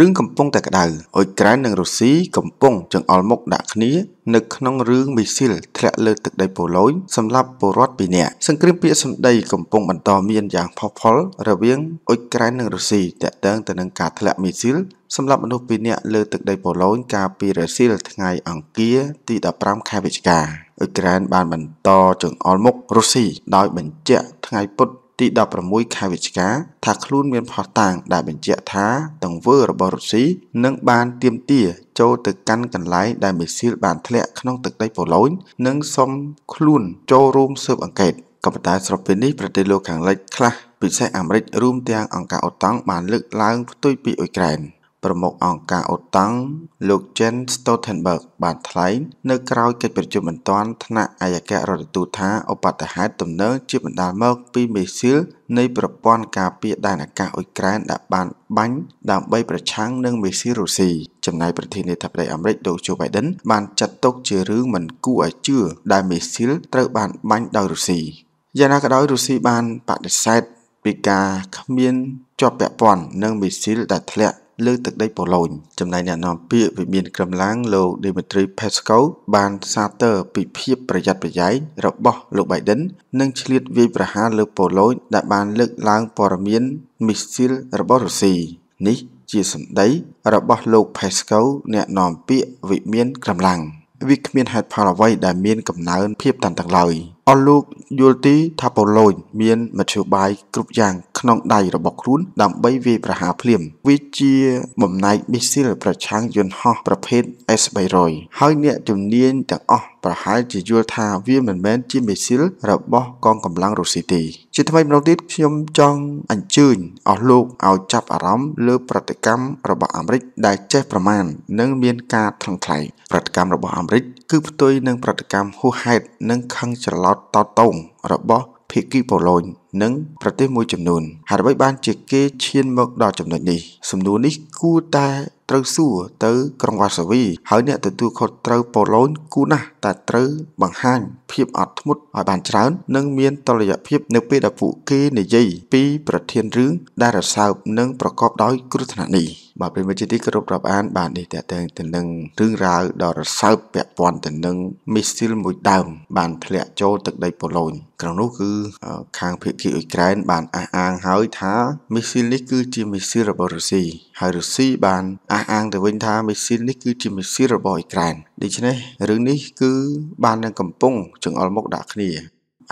រឿងកំពុងតែក្តៅអ៊ុយក្រែននិងរុស្ស៊ីកំពុងចង្អុលមុខដាក់គ្នា នៅក្នុងរឿងមីស៊ីលធ្លាក់លើទឹកដីប៉ូឡូញសម្រាប់ពលរដ្ឋពីរនាក់សង្គ្រាមពាកសម្ដីកំពុងបន្តមានយ៉ាងផុសផុលរវាងអ៊ុយក្រែននិងរុស្ស៊ីតាក់ទងទៅនឹងការធ្លាក់មីស៊ីលសម្រាប់មនុស្សពីរនាក់លើទឹកដីប៉ូឡូញកាលពីរសៀលថ្ងៃអង្គារទី15ខែវិច្ឆិកាអ៊ុយក្រែនបានបន្តចង្អុលមុខរុស្ស៊ីដោយបញ្ជាក់ថ្ងៃពុធទី16ខែវិច្ឆិកា ថាខ្លួនមានផុសតាងដែលបញ្ជាក់ថាទង្វើរបស់រុស្ស៊ីនឹងបានទាមទារចូលទៅកាន់កន្លែងដែលមីស៊ីលបានធ្លាក់ក្នុង ទឹកដីប៉ូឡូញនិងសុំខ្លួនចូលរួមស៊ើបអង្កេតក៏ប៉ុន្តែស្របពេលនេះប្រទេសលោកខាងលិចខ្លះពិសេសអាមេរិករួមទាំងអង្គការអូតាំងបានលើកឡើងផ្ទុយពីអ៊ុយក្រែន។ប្រមុខអង្គការអូតាំងលោក Jens Stoltenberg បានថ្លែងនៅក្រៅកិច្ចប្រជុំបន្ទាន់ថ្នាក់អាយការដ្ឋទូតថាឧបតហេតុទំនើងជាបណ្ដាលមកពីមីស៊ីលនៃប្រព័ន្ធការពារដែនអាកាសអ៊ុយក្រែនដែលបានបាញ់ដើម្បីប្រឆាំងនឹងមីស៊ីលរុស្ស៊ីចំណែកប្រធានាធិបតីអាមេរិកលោក Joe Biden បានចាត់ទុកជារឿងមិនគួរឲ្យជឿដែលមីស៊ីលត្រូវបានបាញ់ដោយរុស្ស៊ីយ៉ាងណាក៏ដោយរុស្ស៊ីបានបដិសេធពីការគ្មានជាប់ពាក់ព័ន្ធនឹងមីស៊ីលដែលធ្លាក់លើទឹកដីប៉ូឡូញចំណែកអ្នកនាំពាក្យវិមានក្រមឡាងលោក Dmitry Peskov បានសាទរពីភាពប្រយ័ត្នប្រយែងរបស់លោក Biden និងឆ្លៀតវាយប្រហារលើប៉ូឡូញដែលបានលើកឡើងព័ត៌មានមីស៊ីលរបស់រុស្ស៊ីនេះជាសម្ដីរបស់លោក Peskov អ្នកនាំពាក្យវិមានក្រមឡាងវាគ្មានហេតុផលអ្វីដែលមានកំណើនភាពតានតឹងឡើយ។អស់លោកយល់ទីថាប៉ូឡូញមានមធ្យោបាយគ្រប់យ៉ាងក្នុងដៃរបស់ខ្លួនដើម្បីវាយប្រហារភ្លាមវាជាបំណែកមីស៊ីលប្រឆាំងយន្តហោះប្រភេទ S300 ហើយអ្នកជំនាញទាំងអស់ប្រហែលជាយល់ថាវាមិនមែនជាមីស៊ីលរបស់កងកម្លាំងរុស្ស៊ីទេជាថ្មីម្ដងទៀតខ្ញុំចង់អញ្ជើញអស់លោកឲ្យចាប់អារម្មណ៍លើ ប្រតិកម្មរបស់អាមេរិក ដែលចេះ ប្រមាណនិង មានការថ្លឹងថ្លែងប្រតិកម្មរបស់អាមេរិកគឺផ្ទុយនឹងប្រតិកម្មហួសហេតុនិងខឹងច្រឡោតតតងរបស់ភៀកគីប៉ូឡូញនិងប្រទេសមួយចំនួនហើយអ្វីបានជាគេឈានមកដល់ចំណុចនេះសំណួរនេះគួរតែត្រូវសួរទៅក្រុងវ៉ាសាវីហើយអ្នកទទួលខុសត្រូវប៉ូឡូញគូណាស់តែត្រូវបង្ហាញភាពអត់ធ្មត់ឲ្យបានច្រើន និងមានតលយភាព នៅពេលដែលពួកគេនិយាយពីប្រធានរឿង ដែលរសើបនិងប្រកបដោយ គ្រោះថ្នាក់នេះ។បាទប្រិមិត្តជាទីគោរពរាប់អាន បាទនេះតកតងទៅនឹងរឿងរ៉ាវដ៏រសើបពាក់ព័ន្ធទៅនឹងមីស៊ីលមួយដើមបានធ្លាក់ចូលទឹកដីប៉ូឡូញក្នុងនោះគឺខាងភៀកគីអ៊ុយក្រែន បានអះអាងហើយថាមីស៊ីលនេះគឺជាមីស៊ីលរបស់រុស្ស៊ីហើយរុស្ស៊ីបានអះអាងទៅវិញថាមីស៊ីលនេះគឺជាមីស៊ីលរបស់អ៊ុយក្រែនដូច្នេះរឿងនេះគឺ បាននឹងកំពុងចង្អុលមុខដាក់គ្នា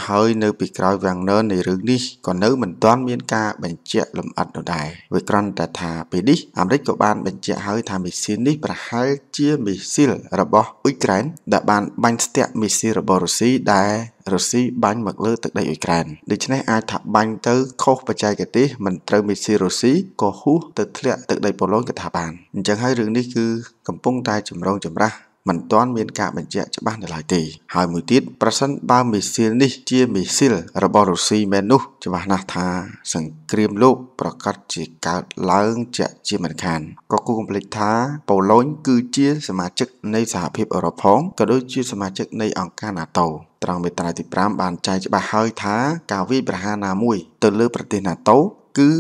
ហើយនៅពីក្រោយវាំងនននៃរឿងនេះក៏នៅមិនទាន់មានការបញ្ជាក់លម្អិតនោះដែរវាគ្រាន់តែថាពេលនេះអាមេរិកក៏បានបញ្ជាក់ហើយថាមីស៊ីលនេះប្រហែលជាមីស៊ីលរបស់អ៊ុយក្រែនដែលបានបាញ់ស្ទាក់មីស៊ីលរបស់រុស្ស៊ីដែលរុស្ស៊ីបាញ់មកលើទឹកដីអ៊ុយក្រែនដូច្នេះអាចថាបាញ់ទៅខុសបច្ចេកទេសមិនត្រូវមីស៊ីរុស្ស៊ីក៏ហ៊ូសទៅធ្លាក់ទឹកដីប៉ូឡូញក៏ថាបានអញ្ចឹងហើយរឿងនេះគឺកំពុងតែចម្រងចម្រាស់មិនទាន់មានការបញ្ជាក់ច្បាស់នៅឡើយទេហើយមួយទៀតប្រសិនបើមីស៊ីល នេះជាមីស៊ីលរបស់រុស្ស៊ីមែននោះច្បាស់ណាស់ថា សង្គ្រាមលោក ប្រកាសជាកើតឡើងជាជាមិនខានក៏គូកំភ្លេចថាប៉ូឡូញគឺជា សមាជិកនៃសហភាពអឺរ៉ុបផងក៏ដូចជាសមាជិកនៃអង្គការ NATO ត្រង់មេត្រាទី5បានចែងច្បាស់ហើយថាការវាយប្រហារណាមួយទៅលើប្រទេស NATO គឺ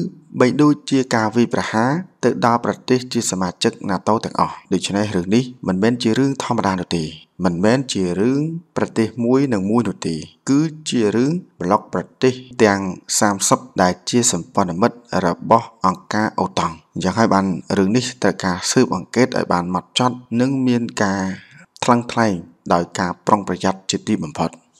បីដូចជាការវាយប្រហារទៅដល់ប្រទេសជាសមាជិក NATO ទាំងអស់ដូច្នេះរឿងនេះមិនមែនជារឿងធម្មតានោះទេមិនមែនជារឿង ប្រទេសមួយ និងមួយនោះទេគឺជារឿងប្លុកប្រទេស ទាំង30ដែលជាសម្ព័ន្ធមិត្តរបស់អង្គការអូតង់អញ្ចឹងហើយបានរឿងនេះត្រូវការស៊ើបអង្កេតឲ្យបានម៉ត់ចត់និងមានការថ្លឹងថ្លែងដោយការប្រុងប្រយ័ត្នជាទីបំផុត